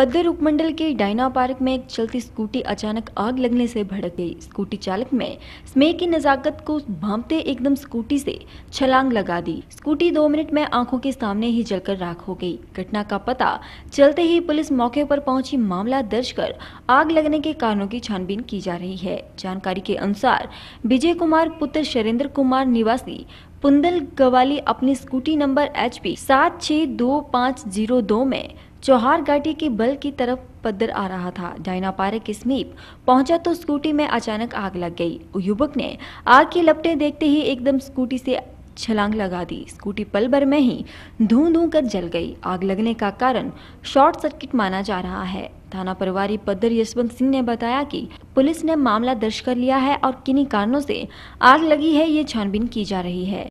पद्दर उपमंडल के Diana park में एक चलती स्कूटी अचानक आग लगने से भड़क गई स्कूटी चालक में स्मे की नजाकत को भांपते एकदम स्कूटी से छलांग लगा दी स्कूटी दो मिनट में आंखों के सामने ही जलकर राख हो गई घटना का पता चलते ही पुलिस मौके पर पहुंची मामला दर्ज कर आग लगने के कारणों की छानबीन की जा रही है जानकारी के अनुसार विजय कुमार पुत्र शरेंद्र कुमार निवासी पुंदल गवाली अपनी स्कूटी नंबर एच पी सात छह दो पाँच जीरो दो में चौहार घाटी के बल की तरफ पदर आ रहा था डायना पार्क के समीप पहुंचा तो स्कूटी में अचानक आग लग गई युवक ने आग की लपटें देखते ही एकदम स्कूटी से छलांग लगा दी स्कूटी पल भर में ही धू धू कर जल गई आग लगने का कारण शॉर्ट सर्किट माना जा रहा है थाना प्रभारी पद्धर यशवंत सिंह ने बताया कि पुलिस ने मामला दर्ज कर लिया है और किन्हीं कारणों से आग लगी है ये छानबीन की जा रही है